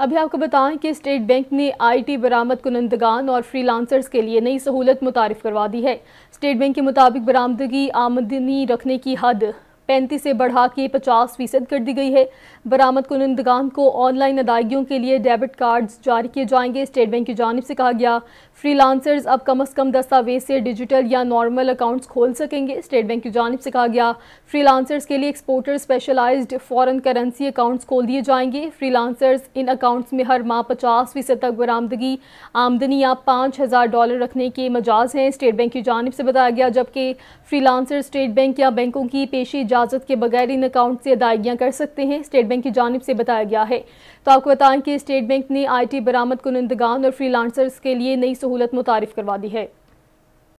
अभी आपको बताएं कि स्टेट बैंक ने आईटी बरामद कुनंदगान और फ्रीलांसर्स के लिए नई सहूलत मुतारफ़ करवा दी है स्टेट बैंक के मुताबिक बरामदगी आमदनी रखने की हद पैंतीस से बढ़ा के पचास फीसद कर दी गई है बरामद कुनंदगान को ऑनलाइन अदायगियों के लिए डेबिट कार्ड्स जारी किए जाएंगे स्टेट बैंक की जानब से कहा गया फ्रीलांसर्स अब कम अज़ कम दस्तावेज से डिजिटल या नॉर्मल अकाउंट्स खोल सकेंगे स्टेट बैंक की जानब से कहा गया फ्रीलांसर्स के लिए exporter specialised foreign currency accounts खोल दिए जाएंगे फ्रीलांसर्स इन अकाउंट्स में हर माह पचास फीसद तक बरामदगी आमदनी या पाँच हज़ार डॉलर रखने के मजाज हैं स्टेट बैंक की जानब से बताया गया जबकि फ्रीलांसर स्टेट बैंक या बैंकों की पेशी जा इजाज़त के बगैर इन अकाउंट से अदायगियाँ कर सकते हैं स्टेट बैंक की जानब से बताया गया है तो आपको बताएं कि स्टेट बैंक ने आई टी बरामद कुनंदगान और फ्री लांसर्स के लिए नई सहूलत मुतारफ़ करवा दी है